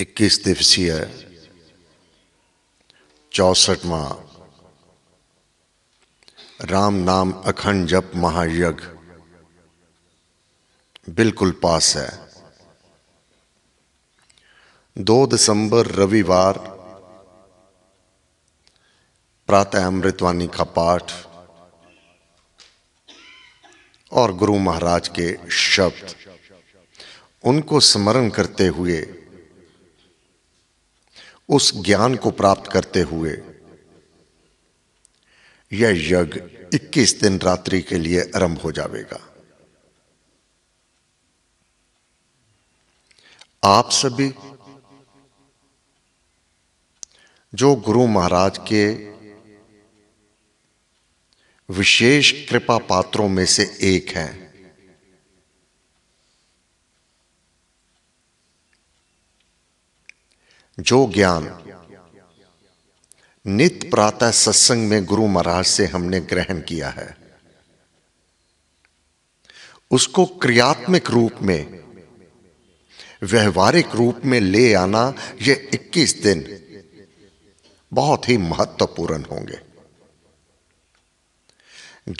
इक्कीस दिवसीय चौसठवा राम नाम अखंड जप महायज्ञ बिल्कुल पास है दो दिसंबर रविवार प्रातः अमृतवाणी का पाठ और गुरु महाराज के शब्द उनको स्मरण करते हुए उस ज्ञान को प्राप्त करते हुए यह यज्ञ 21 दिन रात्रि के लिए आरंभ हो जाएगा आप सभी जो गुरु महाराज के विशेष कृपा पात्रों में से एक हैं जो ज्ञान नित प्रातः सत्संग में गुरु महाराज से हमने ग्रहण किया है उसको क्रियात्मक रूप में व्यवहारिक रूप में ले आना ये 21 दिन बहुत ही महत्वपूर्ण होंगे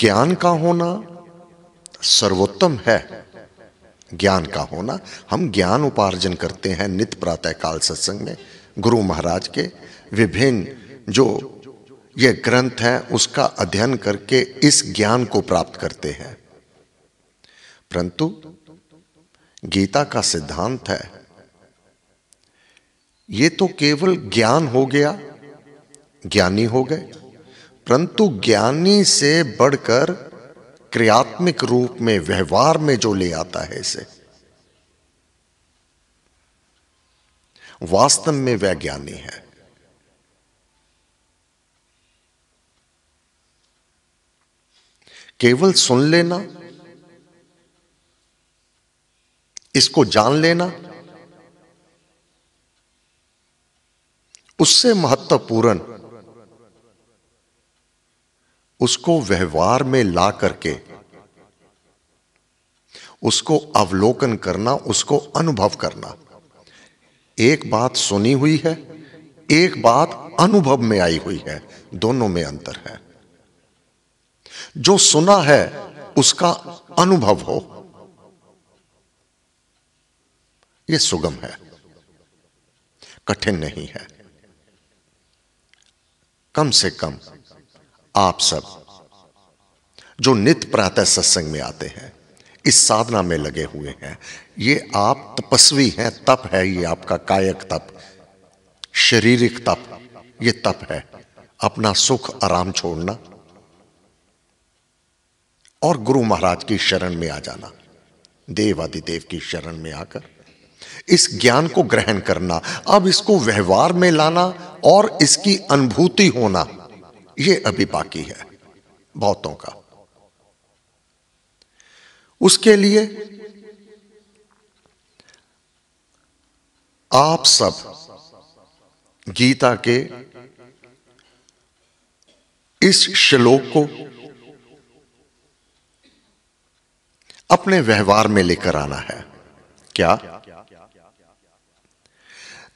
ज्ञान का होना सर्वोत्तम है ज्ञान का होना हम ज्ञान उपार्जन करते हैं नित प्रातः काल सत्संग में गुरु महाराज के विभिन्न जो ये ग्रंथ है उसका अध्ययन करके इस ज्ञान को प्राप्त करते हैं परंतु गीता का सिद्धांत है ये तो केवल ज्ञान हो गया ज्ञानी हो गए परंतु ज्ञानी से बढ़कर क्रियात्मिक रूप में व्यवहार में जो ले आता है इसे वास्तव में वैज्ञानी है केवल सुन लेना इसको जान लेना उससे महत्वपूर्ण उसको व्यवहार में ला करके उसको अवलोकन करना उसको अनुभव करना एक बात सुनी हुई है एक बात अनुभव में आई हुई है दोनों में अंतर है जो सुना है उसका अनुभव हो यह सुगम है कठिन नहीं है कम से कम आप सब जो नित प्रातः सत्संग में आते हैं इस साधना में लगे हुए हैं ये आप तपस्वी हैं तप है ये आपका कायक तप शारीरिक तप ये तप है अपना सुख आराम छोड़ना और गुरु महाराज की शरण में आ जाना देव देव की शरण में आकर इस ज्ञान को ग्रहण करना अब इसको व्यवहार में लाना और इसकी अनुभूति होना ये अभी बाकी है बहुतों का उसके लिए आप सब गीता के इस श्लोक को अपने व्यवहार में लेकर आना है क्या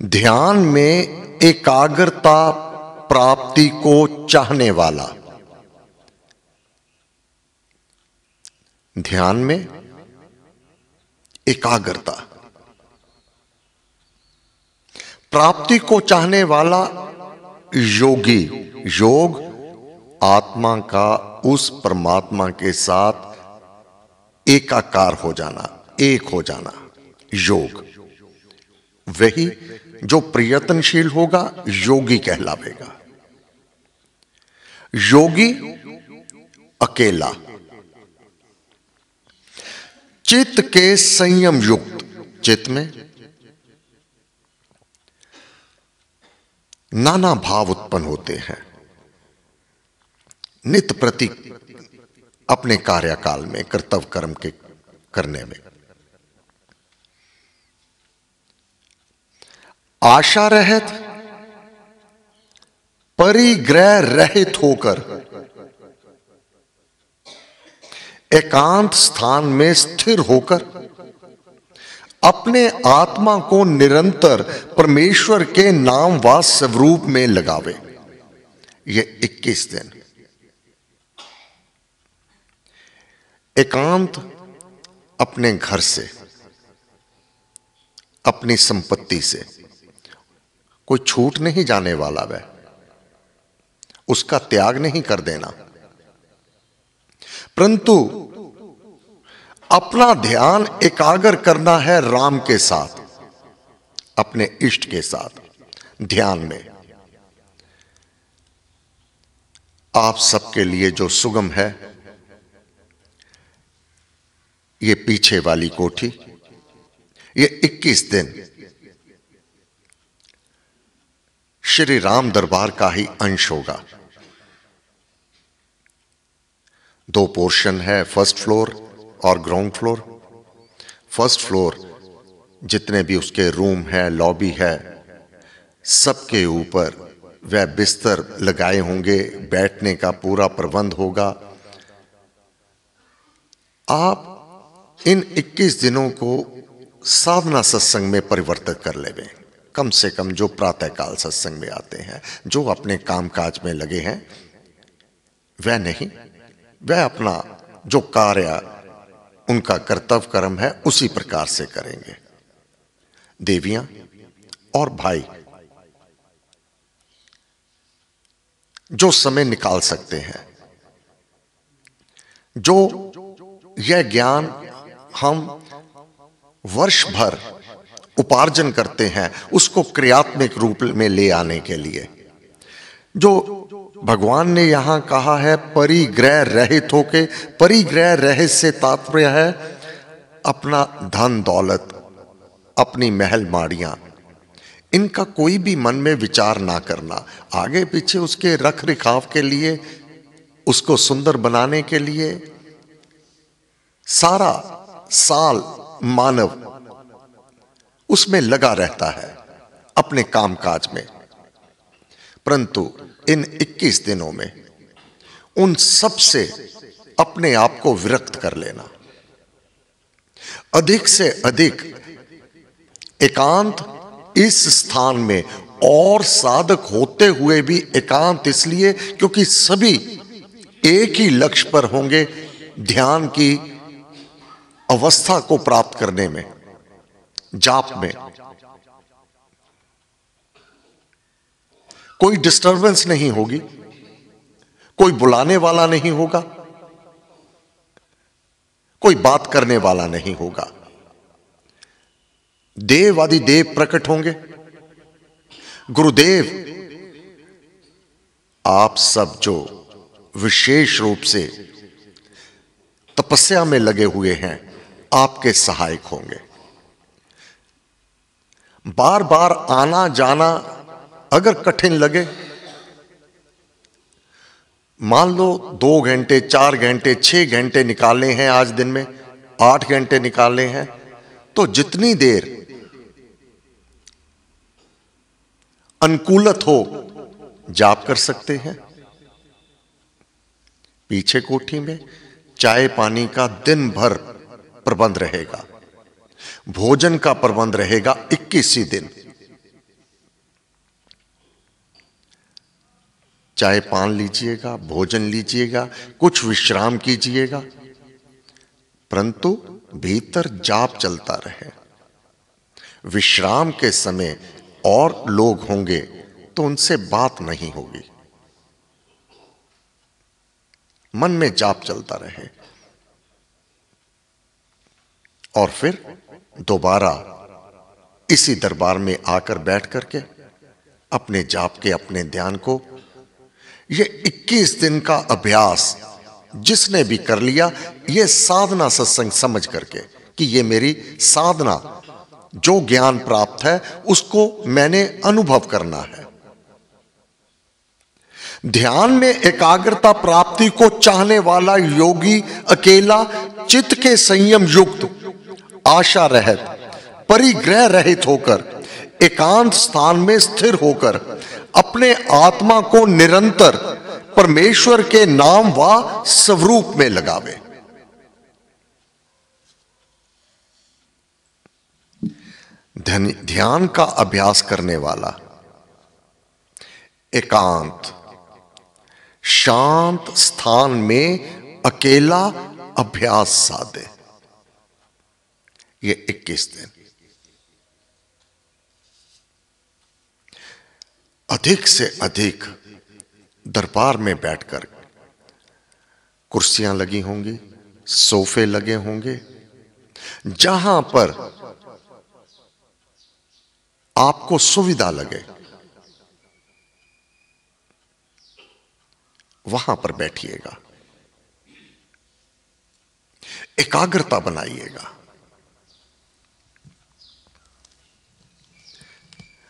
ध्यान में एकाग्रता प्राप्ति को चाहने वाला ध्यान में एकाग्रता प्राप्ति को चाहने वाला योगी योग आत्मा का उस परमात्मा के साथ एकाकार हो जाना एक हो जाना योग वही जो प्रयत्नशील होगा योगी कहलावेगा योगी अकेला चित्त के संयम युक्त चित्त में नाना भाव उत्पन्न होते हैं नित प्रति अपने कार्यकाल में कर्तव्य कर्म के करने में आशा रहत परिग्रह रहित होकर एकांत स्थान में स्थिर होकर अपने आत्मा को निरंतर परमेश्वर के नाम व स्वरूप में लगावे ये 21 दिन एकांत अपने घर से अपनी संपत्ति से कोई छूट नहीं जाने वाला वह उसका त्याग नहीं कर देना परंतु अपना ध्यान एकाग्र करना है राम के साथ अपने इष्ट के साथ ध्यान में आप सबके लिए जो सुगम है ये पीछे वाली कोठी ये 21 दिन श्री राम दरबार का ही अंश होगा दो पोर्शन है फर्स्ट फ्लोर और ग्राउंड फ्लोर फर्स्ट फ्लोर जितने भी उसके रूम है लॉबी है सबके ऊपर वह बिस्तर लगाए होंगे बैठने का पूरा प्रबंध होगा आप इन 21 दिनों को साधना सत्संग में परिवर्तित कर लेवें कम से कम जो प्रातःकाल सत्संग में आते हैं जो अपने कामकाज में लगे हैं वह नहीं वह अपना जो कार्य उनका कर्तव्य कर्म है उसी प्रकार से करेंगे देवियां और भाई जो समय निकाल सकते हैं जो यह ज्ञान हम वर्ष भर उपार्जन करते हैं उसको क्रियात्मक रूप में ले आने के लिए जो भगवान ने यहां कहा है परिग्रह रहित होके परिग्रह रहित से तात्पर्य है अपना धन दौलत अपनी महल माड़िया इनका कोई भी मन में विचार ना करना आगे पीछे उसके रख रिखाव के लिए उसको सुंदर बनाने के लिए सारा साल मानव उसमें लगा रहता है अपने कामकाज में परंतु इन 21 दिनों में उन सब से अपने आप को विरक्त कर लेना अधिक से अधिक एकांत इस स्थान में और साधक होते हुए भी एकांत इसलिए क्योंकि सभी एक ही लक्ष्य पर होंगे ध्यान की अवस्था को प्राप्त करने में जाप में कोई डिस्टरबेंस नहीं होगी कोई बुलाने वाला नहीं होगा कोई बात करने वाला नहीं होगा देव आदि देव प्रकट होंगे गुरुदेव आप सब जो विशेष रूप से तपस्या में लगे हुए हैं आपके सहायक होंगे बार बार आना जाना अगर कठिन लगे मान लो दो घंटे चार घंटे छह घंटे निकाले हैं आज दिन में आठ घंटे निकाले हैं तो जितनी देर अनुकूलत हो जाप कर सकते हैं पीछे कोठी में चाय पानी का दिन भर प्रबंध रहेगा भोजन का प्रबंध रहेगा इक्कीस ही दिन चाहे पान लीजिएगा भोजन लीजिएगा कुछ विश्राम कीजिएगा परंतु भीतर जाप चलता रहे विश्राम के समय और लोग होंगे तो उनसे बात नहीं होगी मन में जाप चलता रहे और फिर दोबारा इसी दरबार में आकर बैठ करके अपने जाप के अपने ध्यान को यह 21 दिन का अभ्यास जिसने भी कर लिया यह साधना सत्संग समझ करके कि यह मेरी साधना जो ज्ञान प्राप्त है उसको मैंने अनुभव करना है ध्यान में एकाग्रता प्राप्ति को चाहने वाला योगी अकेला चित्त के संयम युक्त आशा रहत परिग्रह रहित होकर एकांत स्थान में स्थिर होकर अपने आत्मा को निरंतर परमेश्वर के नाम व स्वरूप में लगावे ध्यान का अभ्यास करने वाला एकांत शांत स्थान में अकेला अभ्यास साधे ये 21 दिन अधिक से अधिक दरबार में बैठकर कुर्सियां लगी होंगी सोफे लगे होंगे जहां पर आपको सुविधा लगे वहां पर बैठिएगा एकाग्रता बनाइएगा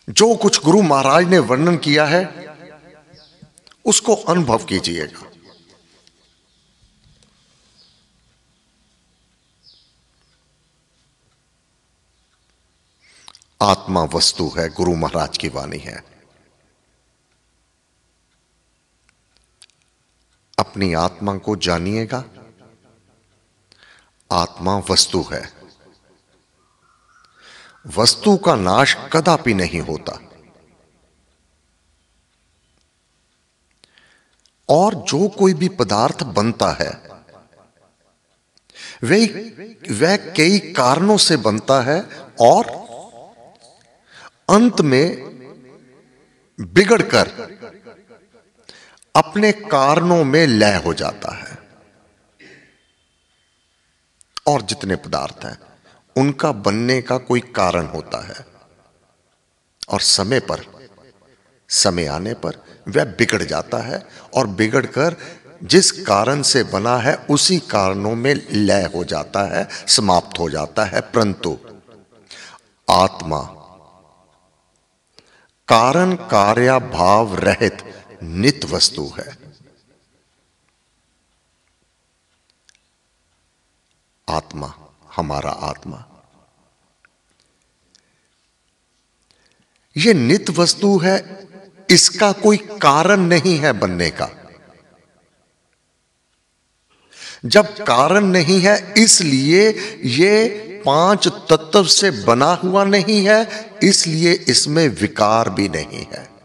जो कुछ गुरु महाराज ने वर्णन किया है उसको अनुभव कीजिएगा आत्मा वस्तु है गुरु महाराज की वाणी है अपनी आत्मा को जानिएगा आत्मा वस्तु है वस्तु का नाश कदापि नहीं होता और जो कोई भी पदार्थ बनता है वह वह कई कारणों से बनता है और अंत में बिगड़कर अपने कारणों में लय हो जाता है और जितने पदार्थ हैं उनका बनने का कोई कारण होता है और समय पर समय आने पर वह बिगड़ जाता है और बिगड़कर जिस कारण से बना है उसी कारणों में लय हो जाता है समाप्त हो जाता है परंतु आत्मा कारण कार्या भाव रहित नित वस्तु है आत्मा हमारा आत्मा यह नित वस्तु है इसका कोई कारण नहीं है बनने का जब कारण नहीं है इसलिए यह पांच तत्व से बना हुआ नहीं है इसलिए इसमें विकार भी नहीं है